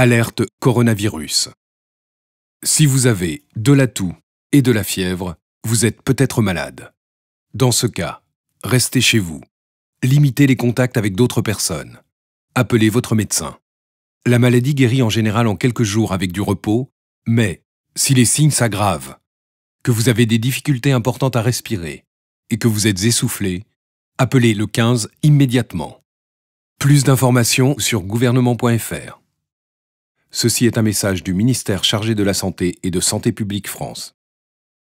Alerte coronavirus. Si vous avez de la toux et de la fièvre, vous êtes peut-être malade. Dans ce cas, restez chez vous. Limitez les contacts avec d'autres personnes. Appelez votre médecin. La maladie guérit en général en quelques jours avec du repos, mais si les signes s'aggravent, que vous avez des difficultés importantes à respirer et que vous êtes essoufflé, appelez le 15 immédiatement. Plus d'informations sur gouvernement.fr. Ceci est un message du ministère chargé de la Santé et de Santé publique France.